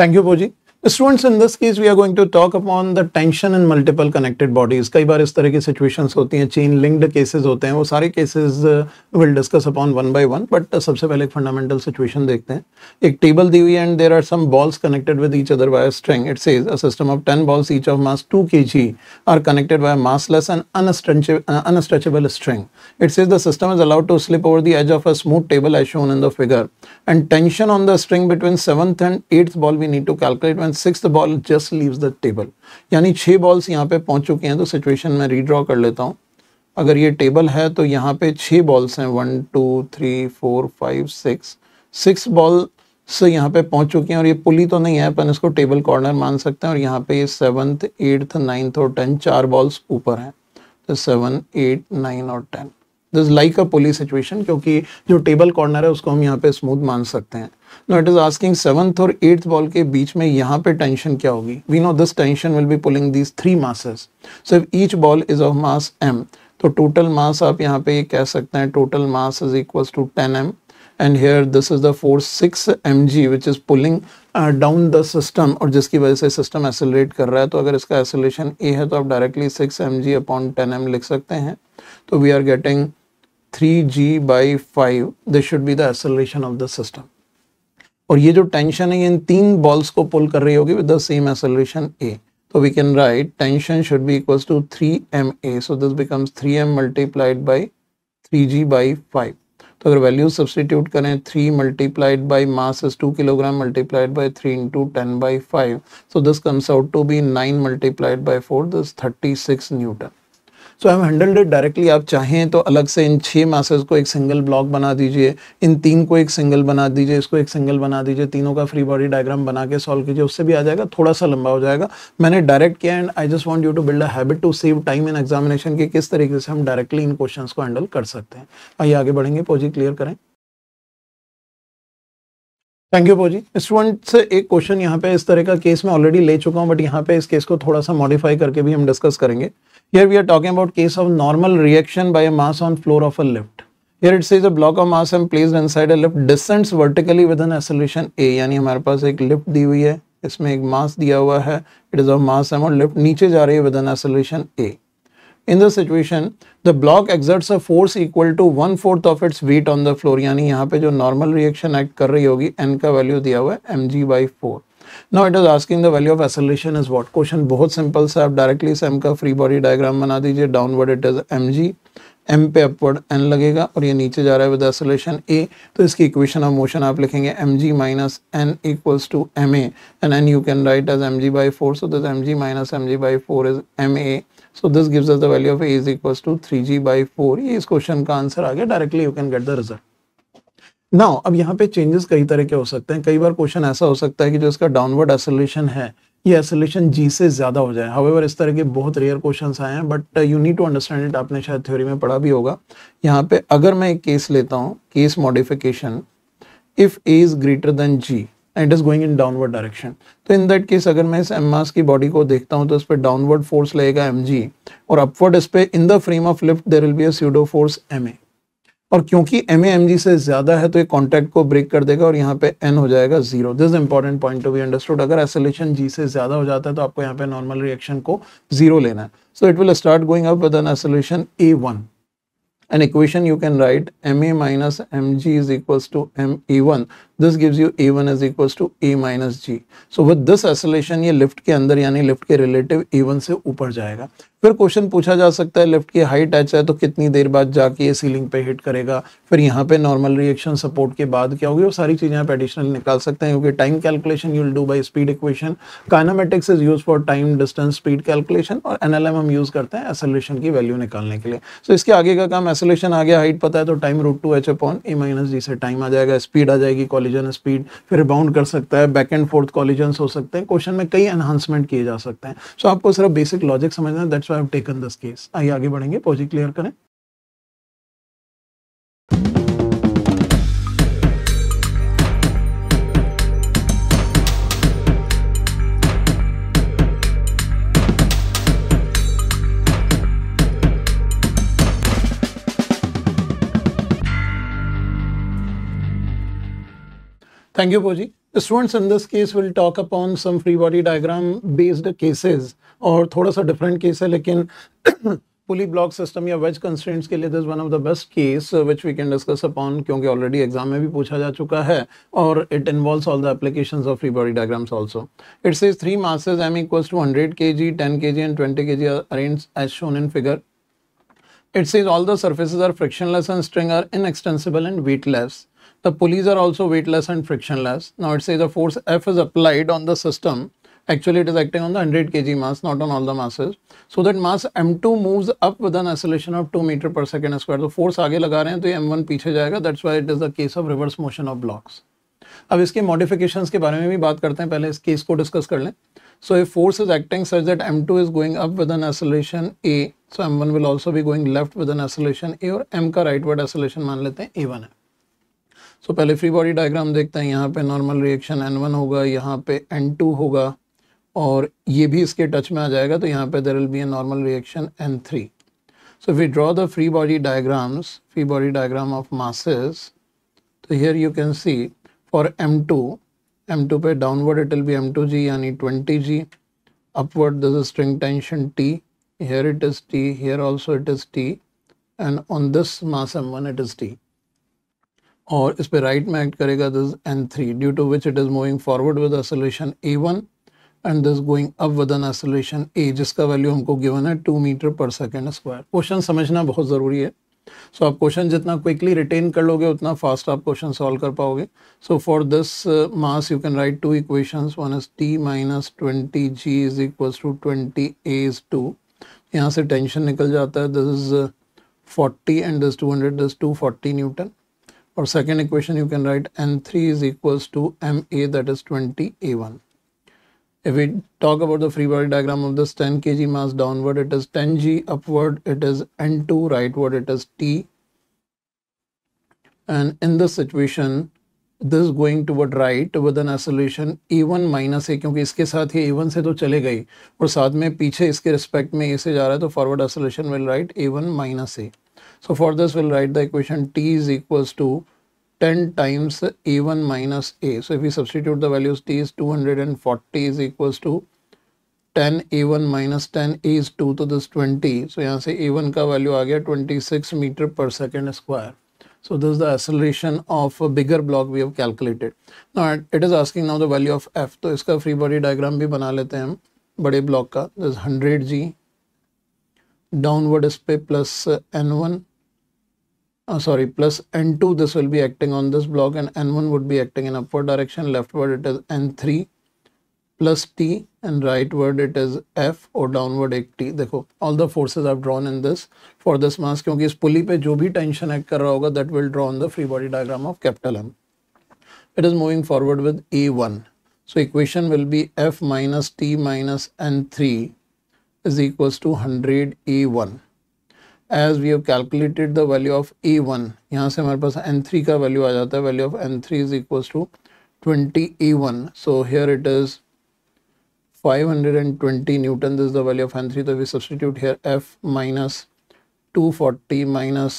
Thank you बोजी students in this case we are going to talk upon the tension in multiple connected bodies कई बार इस तरह की सिचुएशंस होती हैं चेन लिंक्ड केसेस होते हैं वो सारे cases will discuss upon one by one but सबसे पहले एक फंडामेंटल सिचुएशन देखते हैं एक टेबल दी हुई and there are some balls connected with each other by string it says a system of ten balls each of mass two K G are connected by massless and unstretchable string it says the system is allowed to slip over the edge of a smooth table as shown in the figure and tension on the string between seventh and eighth ball we need to calculate and six ball just leaves the table यानी छः balls यहाँ पे पहुँच चुके हैं तो situation में redraw कर लेता हूँ अगर ये टेबल है तो यहाँ पे छः बॉल्स हैं one two three four five six six ball से यहाँ पे पहुँच चुके हैं और ये पुली तो नहीं है अपन इसको टेबल कॉर्नर मान सकते हैं और यहाँ पे ये सेवन्थ एट्थ नाइन्थ और टेंथ चार बॉल्स ऊपर हैं तो सेवन एट नाइन और ten this like a pulley situation क्योंकि जो टेबल कॉर्नर है उसको हम यहाँ पे स्मूथ मान सकते हैं no it is asking seventh और एट्थ बॉल के बीच में यहाँ पे टेंशन क्या होगी we know this tension will be pulling these three masses so if each ball is of mass M तो टोटल मास आप यहाँ पे ये कह सकते हैं total mass is equal to ten M and here this is the force six M G which is pulling down the system और जिसकी वजह से सिस्टम एसोलेट कर रहा है तो अगर इसका एसोलेशन ए है तो आप directly six M G upon ten M लिख सकते हैं तो we are getting 3g by 5 this should be the acceleration of the system और ये जो टेंशन है ये इन तीन बॉल्स को पुल कर रही होगी with the same acceleration A तो we can write tension should be equals to three M A so this becomes three M multiplied by three G by five तो अगर वैल्यू सब्सटीट्यूट करें three multiplied by mass two kilogram multiplied by three into ten by five so this comes out to be nine multiplied by four this thirty six newton so I handled it directly आप चाहें तो अलग से इन छः masses को एक single block बना दीजिए इन तीन को एक सिंगल बना दीजिए इसको एक सिंगल बना दीजिए तीनों का फ्री बॉडी डायग्राम बना के सॉल्व कीजिए उससे भी आ जाएगा थोड़ा सा लंबा हो जाएगा मैंने डायरेक्ट किया and I just want you to build a habit to save time in examination के किस तरीके से हम डायरेक्टली इन क्वेश्चन को हैंडल कर सकते हैं आइए आगे बढ़ेंगे पोजी क्लियर करें थैंक यू पोजी स्टूडेंट से एक क्वेश्चन यहाँ पे इस तरह का केस मैं ऑलरेडी ले चुका हूँ बट यहाँ पे इस केस को थोड़ा सा मॉडिफाई करके भी हम डिस्कस करेंगे Here we are talking about case of normal reaction by a mass on floor of a lift. Here it says a block of mass and placed inside a lift descends vertically with an acceleration a यानी हमारे पास एक lift दी हुई है इसमें एक मास दिया हुआ है it is a mass M और लिफ्ट नीचे जा रही है with an acceleration A in the situation the block exerts a force equal to one fourth of its weight on the floor यानी यहाँ पे जो नॉर्मल रिएक्शन एक्ट कर रही होगी एन का वैल्यू दिया हुआ है M G by four now it is asking the value of acceleration is what question बहुत सिंपल सा आप डायरेक्टली सेम का फ्री बॉडी डायग्राम बना दीजिए downward it is M G M पे अपवर्ड एन लगेगा और ये नीचे जा रहा है विद एसोलेशन ए तो इसकी इक्वेशन ऑफ मोशन आप लिखेंगे M G minus N equals to M A and N you can write as M G by four so this M G minus M G by four is M A so this gives the value of A is equals to three G by four ये इस question का answer आ गया directly you can get the result ना अब यहाँ पे changes कई तरह के हो सकते हैं कई बार क्वेश्चन ऐसा हो सकता है कि जो इसका डाउनवर्ड एसोलेशन है ये एसोलेशन जी से ज़्यादा हो जाए हावेवर इस तरह के बहुत रेयर क्वेश्चन आए हैं but you need to understand it आपने शायद थ्योरी में पढ़ा भी होगा यहाँ पे अगर मैं एक केस लेता हूँ case modification if A is greater than G and is going in downward direction तो इन दैट केस अगर मैं इस एम मास की बॉडी को देखता हूँ तो इस पर डाउनवर्ड फोर्स लगेगा एम जी और अपवर्ड इस पर in the frame of lift there will be अडो फोर्स एम ए और क्योंकि एम एम जी से ज्यादा है तो ये कॉन्टैक्ट को ब्रेक कर देगा और यहाँ पे एन हो जाएगा zero this important point to be understood अगर एसोलेशन जी से ज्यादा हो जाता है तो आपको यहाँ पे नॉर्मल रिएक्शन को जीरो लेना है so it will start going up with acceleration A one and equation you can write M A minus M G is equal to M A one this gives you A one is equal to A minus G so with this acceleration ये lift के अंदर यानी lift के relative ए one से ऊपर जाएगा फिर question पूछा जा सकता है लेफ्ट की हाइट एच है तो कितनी देर बाद जाके ये सीलिंग पे हिट करेगा फिर यहाँ पे नॉर्मल रिएक्शन सपोर्ट के बाद क्या होगी वो सारी चीज़ें आप एडिशनल निकाल सकते हैं क्योंकि time calculation you'll do by speed equation kinematics is use for time distance speed calculation और एन हम यूज़ करते हैं एसोलेशन की वैल्यू निकालने के लिए सो so, इसके आगे का काम एसोलेशन आ गया हाइट पता है तो time root two H upon A minus G से टाइम आ जाएगा स्पीड आ जाएगी कॉलिजन स्पीड फिर बाउंड कर सकता है बैक एंड फोर्थ कॉलिजन हो सकते हैं क्वेश्चन में कई एनहांसमेंट किए जा सकते हैं सो so, आपको सिर्फ बेसिक लॉजिक समझना है that's that's why I have taken this case आइए आगे बढ़ेंगे पॉजिट क्लियर करें Thank you, Poji. The students in this case will talk upon some free body diagram based cases और थोड़ा सा डिफरेंट केस है लेकिन पुली ब्लॉक सिस्टम या वेज कंस्टेंट्स के लिए this one of the best case which we can discuss upon क्योंकि already exam में भी पूछा जा चुका है और it involve all the application of free body diagrams also it says three masses M equals to hundred K G ten K G and twenty K G arrange as shown in figure It says all the surfaces are frictionless and string are inextensible and weightless the pulleys are also weightless and frictionless. Now it's is the force F is applied on the system Actually, it is acting on the 100 kg mass, not on all the masses. So that mass m2 moves up with an acceleration of 2 meter per second square. so force aage laga rahe hain to ye m1 piche jayega That's why it is the case of reverse motion of blocks. ab iske modifications ke bare mein bhi baat karte hain pehle is case ko discuss kar le So if force is acting such that m2 is going up with an acceleration a, so m1 will also be going left with an acceleration a or m ka rightward acceleration maan lete hain a1 है so so, पहले free body diagram देखते हैं यहाँ पे normal reaction n1 होगा यहाँ पे n2 होगा और ये भी इसके टच में आ जाएगा तो यहाँ पे there will be a normal reaction N three so we draw the free body diagrams free body diagram of masses तो here you can see for M two M two पे downward it will be M two G यानी twenty G upward this string tension T here it is T here also it is T and on this mass M one it is T और इस पर right में act करेगा this N three due to which it is moving forward with solution A one and this going up with an acceleration A जिसका value हमको given है two meter per second square question समझना बहुत ज़रूरी है so so, आप question जितना quickly retain कर लोगे उतना फास्ट आप क्वेश्चन सॉल्व कर पाओगे so for this mass you can write two equation one is T minus twenty G is equal to twenty A is two यहाँ से टेंशन निकल जाता है this is forty and this two hundred this two forty newton और second equation you can write N three is equal to M A that is twenty A one if we talk about the free body diagram of this 10 kg mass downward, it is 10 g upward, it is N2 rightward, it is T. And in this situation, this going toward right with an acceleration a one minus a kyunki iske saath ye a1 se to chale gayi aur saath mein piche iske respect mein a se ja raha hai to forward acceleration will write a1 minus a so for this we'll write the equation t is equals to 10 times a1 minus a. So if we substitute the values, t is 240 is equals to 10 a1 minus 10 a is 2 to this 20 So yahan se a1 ka value आ गया 26 meter per second square. So this is the acceleration of a bigger block we have calculated. Now it is asking now the value of f. तो iska free body diagram bhi bana lete hain. Bade block ka. This is 100 g Downward स्पे plus N one uh, sorry plus n2 this will be acting on this block and n1 would be acting in upward direction leftward it is n3 plus t and rightward it is f or downward एक t all the forces are drawn in this for this mass क्योंकि इस pulley पे जो tension act कर that will draw on the free body diagram of capital M it is moving forward with a1 so equation will be f minus t minus n3 is equals to 100 a1 as we have calculated the value of a1, यहाँ से हमारे पास N three का value. आ जाता है value of N three is equal to twenty A one 520 Newton. This is the value of N3. So we substitute here F minus 240 minus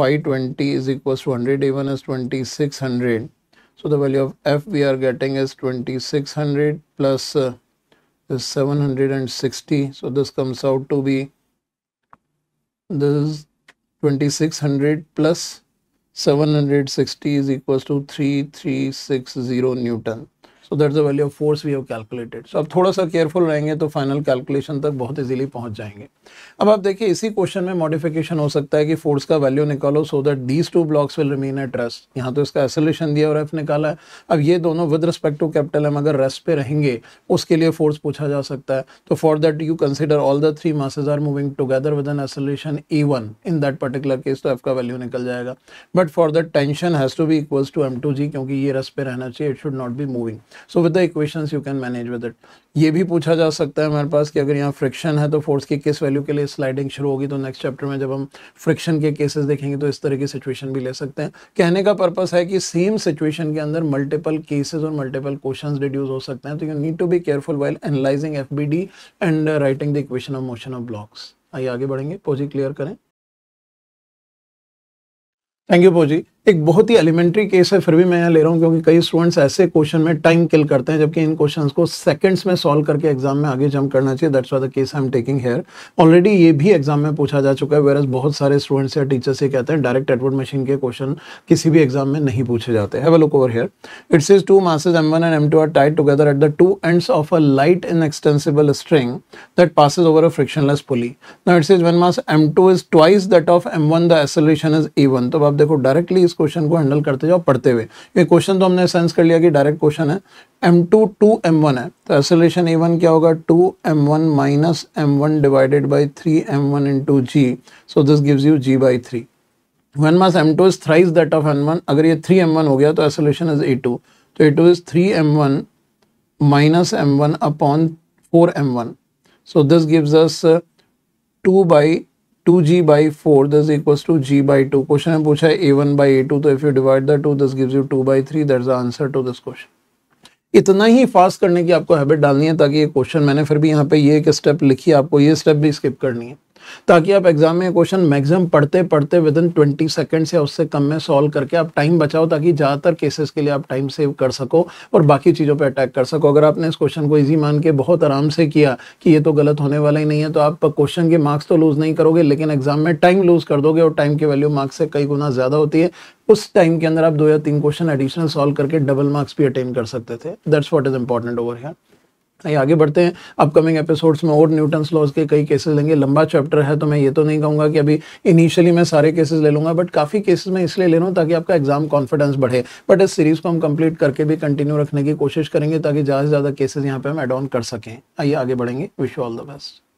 520 is equals to 100. A1 is 2600. So the value of F we are getting is 2600 plus, uh, is 760. So this comes out to be this is 2600 plus 760 is equals to 3360 Newton. So that the value of force we have calculated so अब थोड़ा सा careful रहेंगे तो final calculation तक बहुत easily पहुंच जाएंगे अब आप देखिए इसी क्वेश्चन में मॉडिफिकेशन हो सकता है कि फोर्स का वैल्यू निकालो so that these two blocks will remain at rest यहाँ तो इसका एसोल्यूशन दिया और एफ निकाला है अब ये दोनों with respect to capital M अगर रेस्ट पे रहेंगे उसके लिए फोर्स पूछा जा सकता है तो for that you consider all the three masses are moving together with an acceleration e one in that particular case तो एफ का वैल्यू निकल जाएगा but for that tension has to be equals to M two g क्योंकि ये rest पे रहना चाहिए it should not be moving so with the equations you can manage with it ये भी पूछा जा सकता है हमारे पास कि अगर यहाँ फ्रिक्शन है तो फोर्स की किस वैल्यू के लिए स्लाइडिंग शुरू होगी तो नेक्स्ट चैप्टर में जब हम फ्रिक्शन के केसेस देखेंगे तो इस तरह की सिचुएशन भी ले सकते हैं कहने का पर्पज है कि सेम सिचुएशन के अंदर मल्टीपल केसेज और मल्टीपल क्वेश्चन डिड्यूस हो सकते हैं तो you need to be careful well analysing F and writing the equation of motion of blocks आइए आगे बढ़ेंगे पोजी क्लियर करें थैंक यू पोजी एक बहुत ही एलिमेंट्री केस है फिर भी मैं यहाँ ले रहा हूँ क्योंकि कई स्टूडेंट्स ऐसे क्वेश्चन में टाइम किल करते हैं जबकि इन क्वेश्चन को सेकंड्स में सॉल्व करके एग्जाम में आगे जंप करना चाहिए that's why the case I am taking here already ये भी एग्जाम में पूछा जा चुका है वेरस बहुत सारे स्टूडेंट्स या टीचर्स ये कहते हैं डायरेक्ट एडवर्ड मशीन के क्वेश्चन किसी भी एग्जाम में नहीं पूछे जाते हैं look over here it's is two masses m one and m are tied together at the two ends of a light inextensible string that passes over a frictionless pulley now it's is one mass M two is twice that of M one the acceleration is e तो आप देखो directly इस question को handle करते जाओ पढ़ते हुए ये क्वेश्चन तो हमने सेंस कर लिया कि डायरेक्ट क्वेश्चन है M two two M one है तो एसोलेशन ए वन क्या होगा two M one minus M one divided by three M one into g so this gives you g by three one mass M two is thrice that of M one अगर ये three M one हो गया तो oscillation is a two तो a two is three M one minus M one upon four M one so this gives us two by two g by four thus equals to g by two question में पूछा है a one by a two तो if you divide the two thus gives you two by three that the answer to this question इतना ही fast करने की आपको habit डालनी है ताकि ये क्वेश्चन मैंने फिर भी यहाँ पे ये एक स्टेप लिखी है आपको ये स्टेप भी स्किप करनी है ताकि आप एग्जाम में क्वेश्चन मैक्सिमम पढ़ते पढ़ते विद इन ट्वेंटी सेकेंड्स या उससे कम में सॉल्व करके आप टाइम बचाओ ताकि ज़्यादातर केसेस के लिए आप टाइम सेव कर सको और बाकी चीज़ों पर अटैक कर सको अगर आपने इस क्वेश्चन को ईजी मान के बहुत आराम से किया कि ये तो गलत होने वाला ही नहीं है तो आप क्वेश्चन के मार्क्स तो लूज़ नहीं करोगे लेकिन एग्जाम में टाइम लूज़ कर दोगे और टाइम की वैल्यू मार्क्स से कई गुना ज़्यादा होती है उस टाइम के अंदर आप दो या तीन क्वेश्चन एडिशनल सॉल्व करके डबल मार्क्स भी अटेन कर सकते थे that's what is important over here आइए आगे बढ़ते हैं अपकमिंग एपिसोड्स में और न्यूटन्स लॉज के कई केसेस लेंगे लंबा चैप्टर है तो मैं ये तो नहीं कहूँगा कि अभी इनिशियली मैं सारे केसेस ले लूँगा बट काफ़ी केसेस मैं इसलिए ले लूँ ताकि आपका एग्जाम कॉन्फिडेंस बढ़े बट इस सीरीज़ को हम कंप्लीट करके भी कंटिन्यू रखने की कोशिश करेंगे ताकि ज़्यादा से ज़्यादा केसेज यहाँ पर हम एड ऑन कर सकें आइए आगे बढ़ेंगे विश ऑल द बेस्ट